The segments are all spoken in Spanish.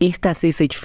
Estas S.H.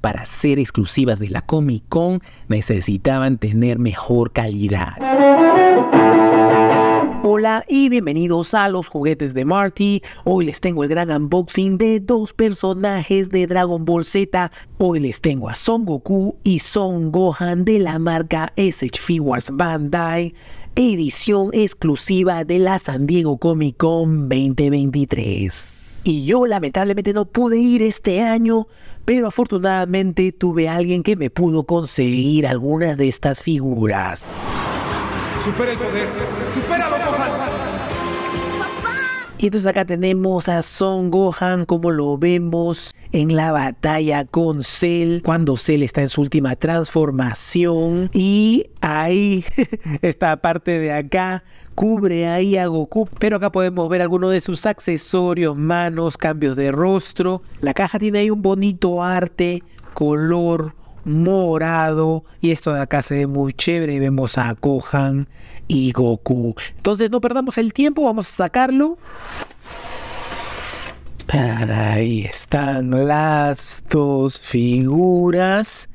para ser exclusivas de la Comic Con necesitaban tener mejor calidad. Hola y bienvenidos a los juguetes de Marty. Hoy les tengo el gran unboxing de dos personajes de Dragon Ball Z. Hoy les tengo a Son Goku y Son Gohan de la marca SH Figures Bandai edición exclusiva de la San Diego Comic Con 2023. Y yo lamentablemente no pude ir este año, pero afortunadamente tuve a alguien que me pudo conseguir algunas de estas figuras. Supera el poder, y entonces acá tenemos a Son Gohan como lo vemos en la batalla con Cell, cuando Cell está en su última transformación. Y ahí, esta parte de acá, cubre ahí a Goku. Pero acá podemos ver algunos de sus accesorios, manos, cambios de rostro. La caja tiene ahí un bonito arte, color morado y esto de acá se ve muy chévere vemos a Gohan y Goku. Entonces no perdamos el tiempo, vamos a sacarlo. Ahí están las dos figuras.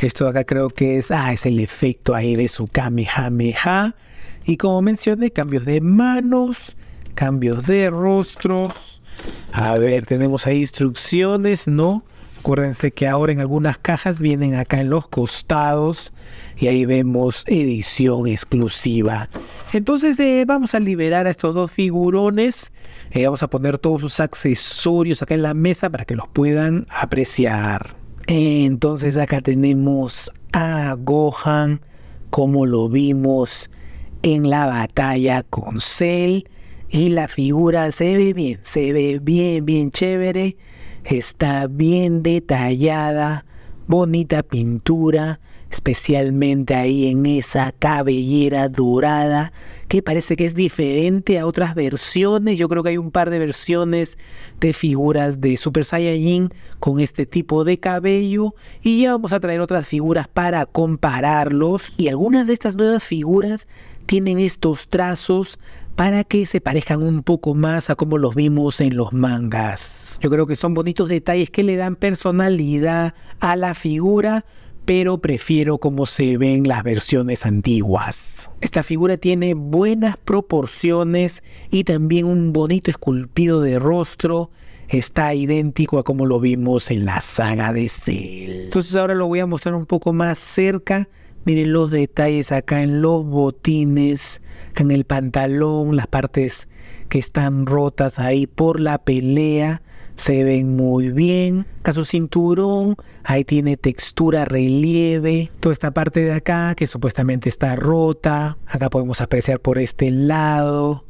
Esto acá creo que es, ah, es el efecto ahí de su Kamehameha. Y como mencioné, cambios de manos, cambios de rostros. A ver, tenemos ahí instrucciones, ¿no? Acuérdense que ahora en algunas cajas vienen acá en los costados y ahí vemos edición exclusiva. Entonces eh, vamos a liberar a estos dos figurones. Eh, vamos a poner todos sus accesorios acá en la mesa para que los puedan apreciar. entonces acá tenemos a Gohan como lo vimos en la batalla con Cell. Y la figura se ve bien, se ve bien, bien chévere está bien detallada, bonita pintura, especialmente ahí en esa cabellera dorada que parece que es diferente a otras versiones. Yo creo que hay un par de versiones de figuras de Super Saiyajin con este tipo de cabello y ya vamos a traer otras figuras para compararlos y algunas de estas nuevas figuras tienen estos trazos para que se parezcan un poco más a como los vimos en los mangas. Yo creo que son bonitos detalles que le dan personalidad a la figura, pero prefiero como se ven las versiones antiguas. Esta figura tiene buenas proporciones y también un bonito esculpido de rostro. Está idéntico a como lo vimos en la saga de Cell. Entonces ahora lo voy a mostrar un poco más cerca Miren los detalles acá en los botines, en el pantalón, las partes que están rotas ahí por la pelea. Se ven muy bien. caso cinturón, ahí tiene textura, relieve. Toda esta parte de acá que supuestamente está rota. Acá podemos apreciar por este lado.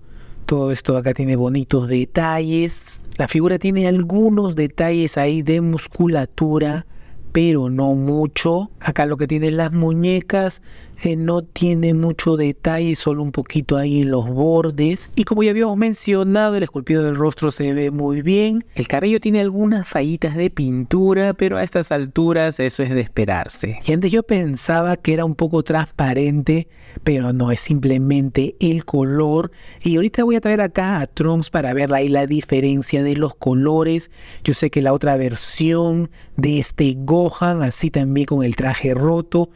Todo esto acá tiene bonitos detalles. La figura tiene algunos detalles ahí de musculatura pero no mucho. Acá lo que tienen las muñecas eh, no tiene mucho detalle, solo un poquito ahí en los bordes. Y como ya habíamos mencionado, el esculpido del rostro se ve muy bien. El cabello tiene algunas fallitas de pintura, pero a estas alturas eso es de esperarse. Y antes yo pensaba que era un poco transparente, pero no, es simplemente el color. Y ahorita voy a traer acá a Trunks para ver ahí la diferencia de los colores. Yo sé que la otra versión de este Gohan, así también con el traje roto,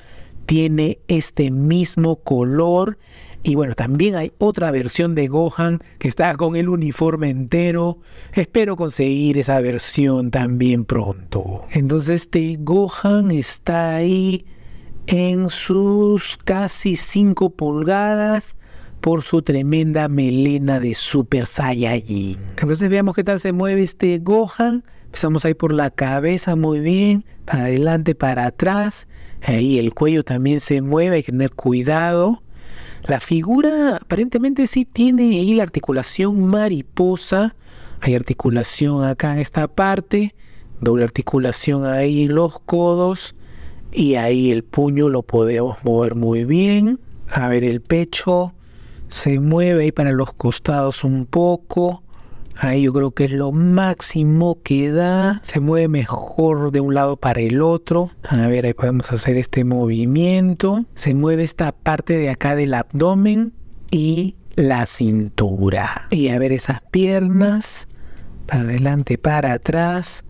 tiene este mismo color. Y bueno, también hay otra versión de Gohan que está con el uniforme entero. Espero conseguir esa versión también pronto. Entonces este Gohan está ahí en sus casi 5 pulgadas por su tremenda melena de Super Saiyajin. Entonces veamos qué tal se mueve este Gohan Empezamos ahí por la cabeza, muy bien, para adelante, para atrás. Ahí el cuello también se mueve, hay que tener cuidado. La figura aparentemente sí tiene ahí la articulación mariposa. Hay articulación acá en esta parte, doble articulación ahí en los codos. Y ahí el puño lo podemos mover muy bien. A ver, el pecho se mueve ahí para los costados un poco. Ahí yo creo que es lo máximo que da. Se mueve mejor de un lado para el otro. A ver, ahí podemos hacer este movimiento. Se mueve esta parte de acá del abdomen y la cintura. Y a ver esas piernas. Para adelante, para atrás.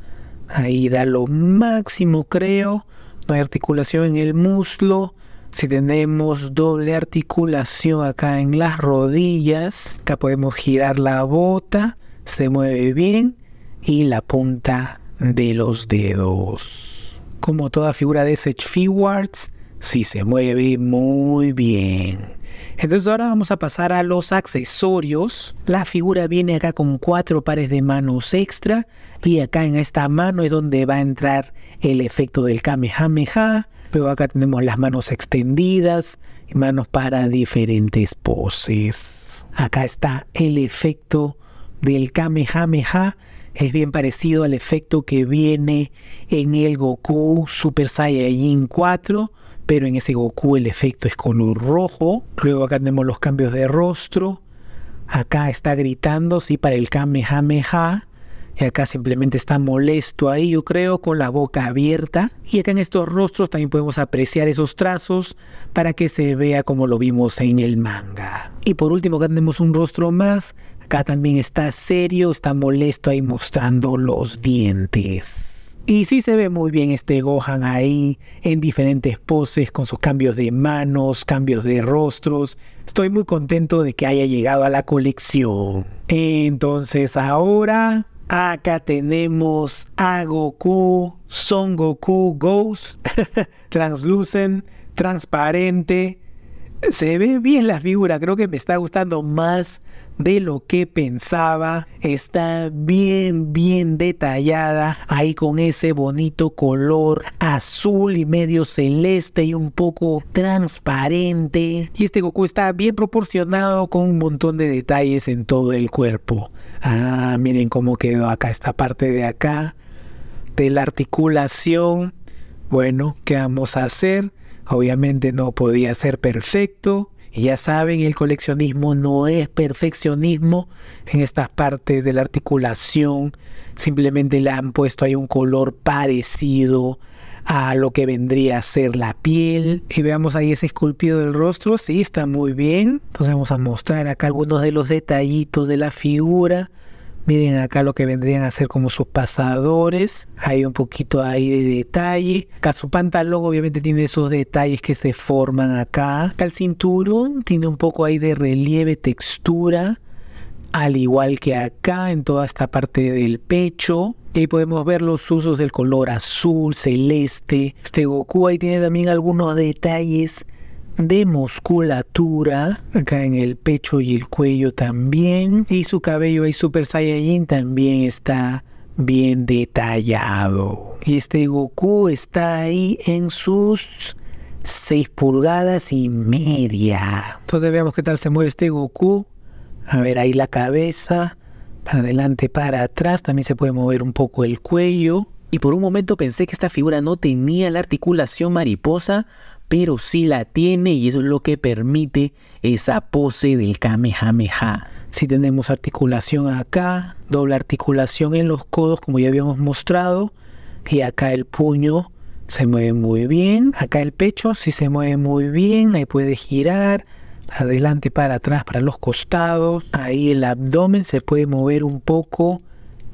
Ahí da lo máximo, creo. No hay articulación en el muslo. Si tenemos doble articulación acá en las rodillas, acá podemos girar la bota se mueve bien y la punta de los dedos. Como toda figura de Sage Figuarts, si sí, se mueve muy bien. Entonces ahora vamos a pasar a los accesorios. La figura viene acá con cuatro pares de manos extra y acá en esta mano es donde va a entrar el efecto del Kamehameha. Luego acá tenemos las manos extendidas, manos para diferentes poses. Acá está el efecto del Kamehameha es bien parecido al efecto que viene en el Goku Super Saiyajin 4, pero en ese Goku el efecto es color rojo. Luego acá tenemos los cambios de rostro. Acá está gritando, sí, para el Kamehameha. Y acá simplemente está molesto ahí, yo creo, con la boca abierta. Y acá en estos rostros también podemos apreciar esos trazos para que se vea como lo vimos en el manga. Y por último acá tenemos un rostro más acá también está serio, está molesto ahí mostrando los dientes. Y sí se ve muy bien este Gohan ahí, en diferentes poses, con sus cambios de manos, cambios de rostros. Estoy muy contento de que haya llegado a la colección. Entonces ahora Acá tenemos a Goku, Son Goku Ghost, translucent, transparente, se ve bien la figura, creo que me está gustando más de lo que pensaba. Está bien, bien detallada. Ahí con ese bonito color azul y medio celeste y un poco transparente. Y este Goku está bien proporcionado con un montón de detalles en todo el cuerpo. Ah, miren cómo quedó acá esta parte de acá. De la articulación. Bueno, ¿qué vamos a hacer? Obviamente no podía ser perfecto. Y ya saben, el coleccionismo no es perfeccionismo en estas partes de la articulación. Simplemente le han puesto ahí un color parecido a lo que vendría a ser la piel. Y veamos ahí ese esculpido del rostro. Sí, está muy bien. Entonces vamos a mostrar acá algunos de los detallitos de la figura. Miren acá lo que vendrían a ser como sus pasadores. Hay un poquito ahí de detalle. Acá su pantalón obviamente tiene esos detalles que se forman acá. Acá el cinturón tiene un poco ahí de relieve, textura. Al igual que acá en toda esta parte del pecho. Y ahí podemos ver los usos del color azul, celeste. Este Goku ahí tiene también algunos detalles de musculatura acá en el pecho y el cuello también y su cabello ahí Super Saiyajin también está bien detallado y este Goku está ahí en sus 6 pulgadas y media entonces veamos qué tal se mueve este Goku a ver ahí la cabeza para adelante para atrás también se puede mover un poco el cuello y por un momento pensé que esta figura no tenía la articulación mariposa pero sí la tiene y eso es lo que permite esa pose del Kamehameha. Si tenemos articulación acá, doble articulación en los codos como ya habíamos mostrado y acá el puño se mueve muy bien, acá el pecho si sí se mueve muy bien, ahí puede girar adelante para atrás para los costados, ahí el abdomen se puede mover un poco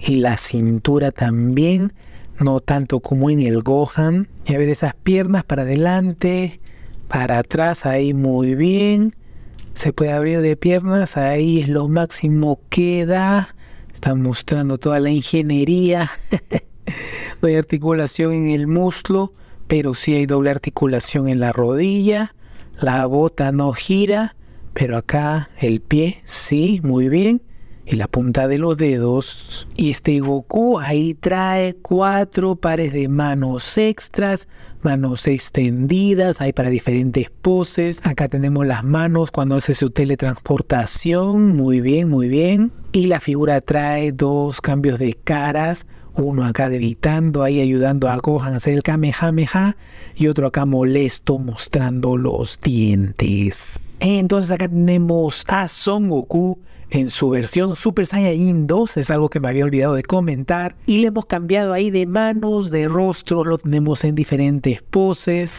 y la cintura también no tanto como en el Gohan. Y a ver esas piernas para adelante, para atrás, ahí muy bien. Se puede abrir de piernas, ahí es lo máximo que da. Están mostrando toda la ingeniería. no hay articulación en el muslo, pero sí hay doble articulación en la rodilla. La bota no gira, pero acá el pie sí, muy bien en la punta de los dedos. Y este Goku ahí trae cuatro pares de manos extras manos extendidas, hay para diferentes poses. Acá tenemos las manos cuando hace su teletransportación. Muy bien, muy bien. Y la figura trae dos cambios de caras. Uno acá gritando, ahí ayudando a Gohan a hacer el Kamehameha. Y otro acá molesto mostrando los dientes. Entonces acá tenemos a Son Goku en su versión Super Saiyan 2, es algo que me había olvidado de comentar. Y le hemos cambiado ahí de manos, de rostro, lo tenemos en diferentes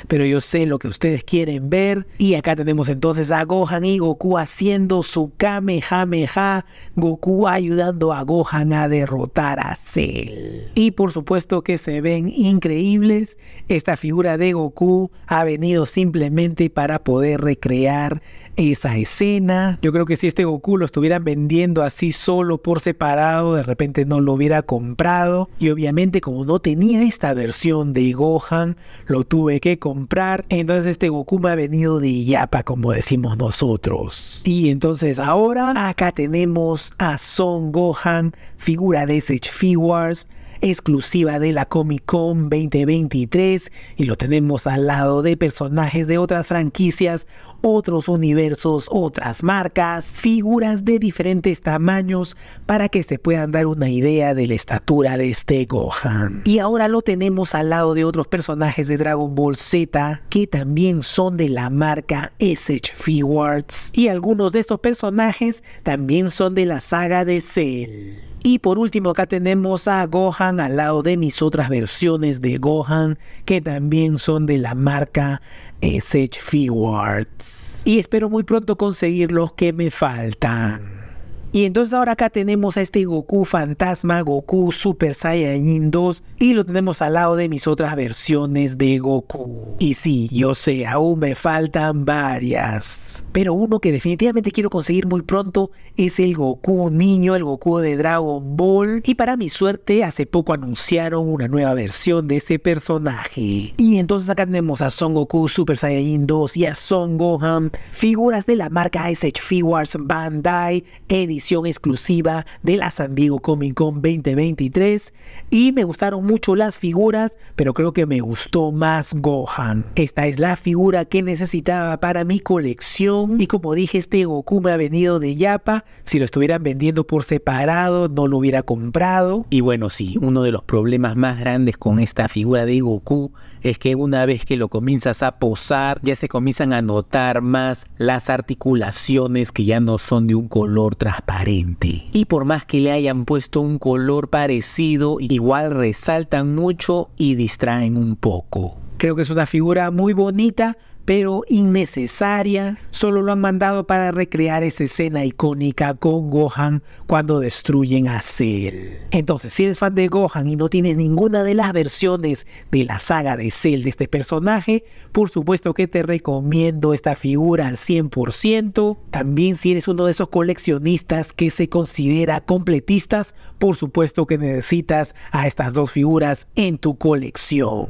pero yo sé lo que ustedes quieren ver. Y acá tenemos entonces a Gohan y Goku haciendo su Kamehameha, Goku ayudando a Gohan a derrotar a Cell. Y por supuesto que se ven increíbles. Esta figura de Goku ha venido simplemente para poder recrear esa escena. Yo creo que si este Goku lo estuvieran vendiendo así solo por separado, de repente no lo hubiera comprado. Y obviamente como no tenía esta versión de Gohan, lo tuve que comprar. Entonces este Goku me ha venido de Yapa, como decimos nosotros. Y entonces ahora acá tenemos a Son Gohan, figura de Sage Figures exclusiva de la Comic Con 2023 y lo tenemos al lado de personajes de otras franquicias, otros universos, otras marcas, figuras de diferentes tamaños para que se puedan dar una idea de la estatura de este Gohan. Y ahora lo tenemos al lado de otros personajes de Dragon Ball Z que también son de la marca SH Figuarts y algunos de estos personajes también son de la saga de Cell. Y por último acá tenemos a Gohan al lado de mis otras versiones de Gohan que también son de la marca eh, S.H. Figuarts. Y espero muy pronto conseguir los que me faltan. Y entonces ahora acá tenemos a este Goku fantasma, Goku Super Saiyan 2 y lo tenemos al lado de mis otras versiones de Goku. Y sí, yo sé, aún me faltan varias. Pero uno que definitivamente quiero conseguir muy pronto es el Goku niño, el Goku de Dragon Ball. Y para mi suerte, hace poco anunciaron una nueva versión de ese personaje. Y entonces acá tenemos a Son Goku Super Saiyan 2 y a Son Gohan, figuras de la marca Ice Figures Bandai, Edition exclusiva de la San Diego Comic Con 2023 y me gustaron mucho las figuras, pero creo que me gustó más Gohan. Esta es la figura que necesitaba para mi colección y como dije este Goku me ha venido de Yapa, si lo estuvieran vendiendo por separado no lo hubiera comprado. Y bueno, sí, uno de los problemas más grandes con esta figura de Goku es que una vez que lo comienzas a posar, ya se comienzan a notar más las articulaciones que ya no son de un color transparente y por más que le hayan puesto un color parecido, igual resaltan mucho y distraen un poco. Creo que es una figura muy bonita pero innecesaria, solo lo han mandado para recrear esa escena icónica con Gohan cuando destruyen a Cell. Entonces, si eres fan de Gohan y no tienes ninguna de las versiones de la saga de Cell de este personaje, por supuesto que te recomiendo esta figura al 100%. También si eres uno de esos coleccionistas que se considera completistas, por supuesto que necesitas a estas dos figuras en tu colección.